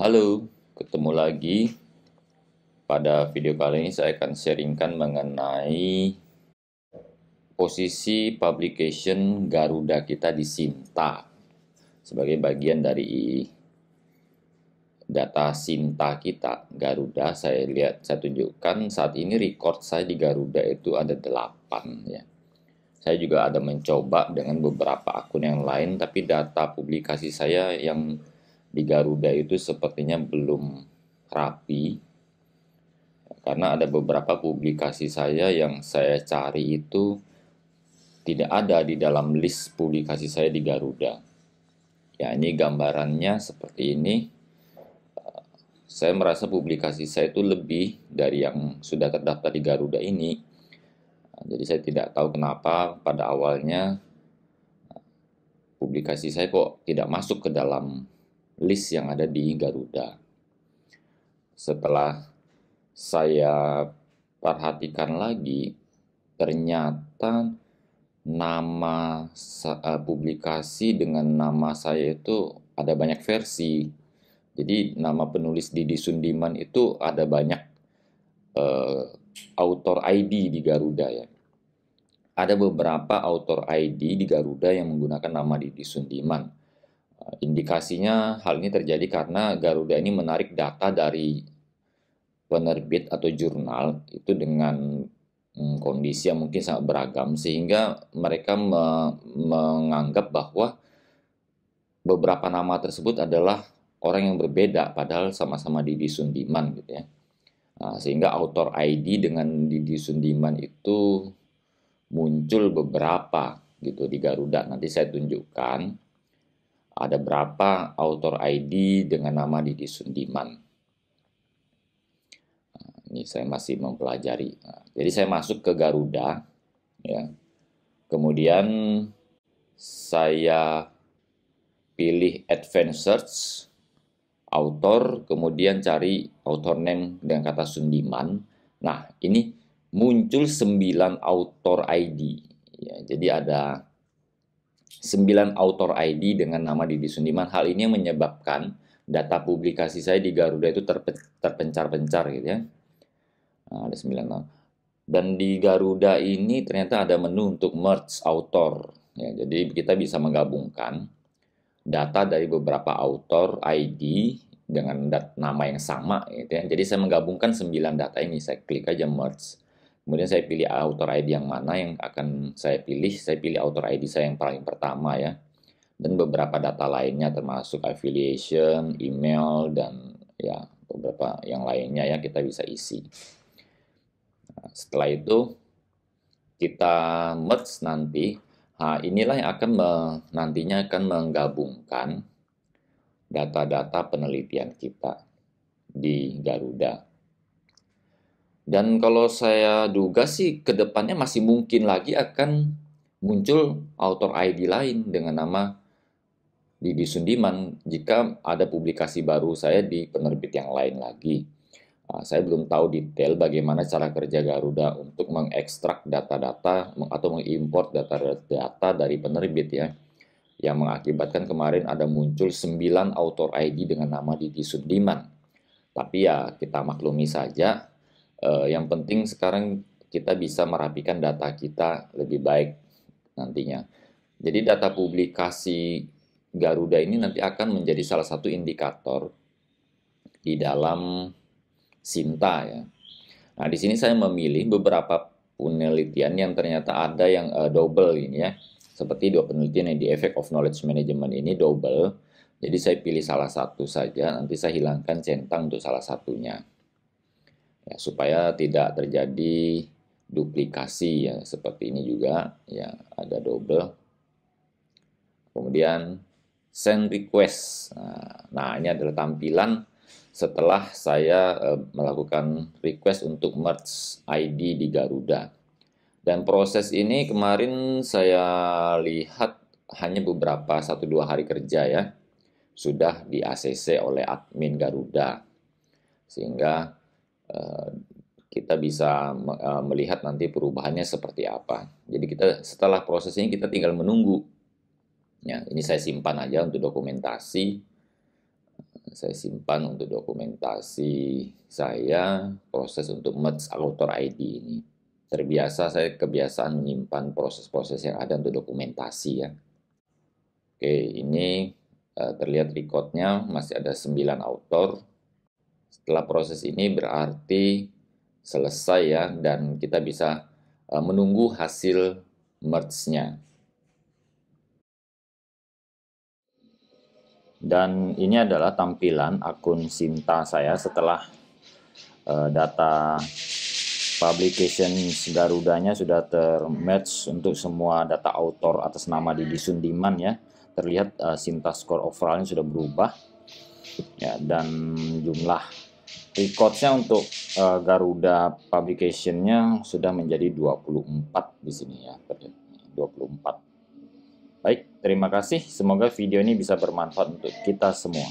Halo, ketemu lagi. Pada video kali ini saya akan sharingkan mengenai posisi publication Garuda kita di Sinta sebagai bagian dari data Sinta kita Garuda saya lihat saya tunjukkan saat ini record saya di Garuda itu ada 8 ya saya juga ada mencoba dengan beberapa akun yang lain tapi data publikasi saya yang di Garuda itu sepertinya belum rapi karena ada beberapa publikasi saya yang saya cari itu tidak ada di dalam list publikasi saya di Garuda. Ya, ini gambarannya seperti ini. Eh, saya merasa publikasi saya itu lebih dari yang sudah terdaftar di Garuda ini. Eh, jadi saya tidak tahu kenapa pada awalnya eh, publikasi saya kok tidak masuk ke dalam list yang ada di Garuda. Setelah saya perhatikan lagi, ternyata nama eh, publikasi dengan nama saya itu ada banyak versi. Jadi nama penulis Didi Sundiman itu ada banyak uh, author ID di Garuda ya. Ada beberapa author ID di Garuda yang menggunakan nama Didi Sundiman. Eh, indikasinya hal ini terjadi karena Garuda ini menarik data dari penerbit atau jurnal itu dengan hmm, kondisi yang mungkin sangat beragam sehingga mereka me menganggap bahwa beberapa nama tersebut adalah orang yang berbeda padahal sama-sama Didi Sundiman gitu ya. Nah, sehingga author ID dengan Didi Sundiman itu muncul beberapa gitu di Garuda. Nanti saya tunjukkan ada berapa author ID dengan nama Didi Sundiman. Nah, ini saya masih mempelajari. Nah, jadi saya masuk ke Garuda, ya. Kemudian saya pilih advanced search author, kemudian cari author name dengan kata Sundiman. Nah, ini muncul 9 author ID. Ya, jadi ada 9 author ID dengan nama Didi Sundiman. Hal ini yang menyebabkan data publikasi saya di Garuda itu terpe terpencar-pencar gitu ya. Nah, ada 9 nama. Dan di Garuda ini ternyata ada menu untuk merge author. Ya, jadi kita bisa menggabungkan data dari beberapa author ID dengan nama yang sama gitu ya. Jadi saya menggabungkan 9 data ini, saya klik aja merge. Kemudian saya pilih author ID yang mana yang akan saya pilih. Saya pilih author ID saya yang paling pertama ya. Dan beberapa data lainnya termasuk affiliation, email, dan ya beberapa yang lainnya ya kita bisa isi. Nah, setelah itu kita merge nanti. Nah, inilah yang akan me, nantinya akan menggabungkan data-data penelitian kita di Garuda. Dan kalau saya duga sih ke depannya masih mungkin lagi akan muncul author ID lain dengan nama Didi Sundiman jika ada publikasi baru saya di penerbit yang lain lagi. Ah, saya belum tahu detail bagaimana cara kerja Garuda untuk mengekstrak data-data atau mengimpor data-data dari penerbit ya. Yang mengakibatkan kemarin ada muncul 9 author ID dengan nama Didi Sundiman. Tapi ya kita maklumi saja Eh, yang penting sekarang kita bisa merapikan data kita lebih baik nantinya. Jadi data publikasi Garuda ini nanti akan menjadi salah satu indikator di dalam Sinta ya. Nah, di sini saya memilih beberapa penelitian yang ternyata ada yang uh, double ini ya. Seperti dua penelitian yang di Effect of Knowledge Management ini double. Jadi saya pilih salah satu saja, nanti saya hilangkan centang untuk salah satunya ya, supaya tidak terjadi duplikasi ya seperti ini juga ya ada double kemudian send request nah, nah ini adalah tampilan setelah saya eh, melakukan request untuk merge ID di Garuda dan proses ini kemarin saya lihat hanya beberapa satu dua hari kerja ya sudah di ACC oleh admin Garuda sehingga Eh, kita bisa eh, melihat nanti perubahannya seperti apa. Jadi kita setelah proses ini kita tinggal menunggu. Ya, ini saya simpan aja untuk dokumentasi. Saya simpan untuk dokumentasi saya proses untuk merge author ID ini. Terbiasa saya kebiasaan menyimpan proses-proses yang ada untuk dokumentasi ya. Oke, ini eh, terlihat recordnya masih ada 9 author setelah proses ini berarti selesai ya dan kita bisa e, menunggu hasil merge-nya. Dan ini adalah tampilan akun Sinta saya setelah e, data publication Garudanya sudah termatch untuk semua data author atas nama Didi Sundiman ya. Terlihat e, Sinta score overallnya sudah berubah ya dan jumlah recordnya untuk uh, Garuda publication sudah menjadi 24 di sini ya, 24. Baik, terima kasih. Semoga video ini bisa bermanfaat untuk kita semua.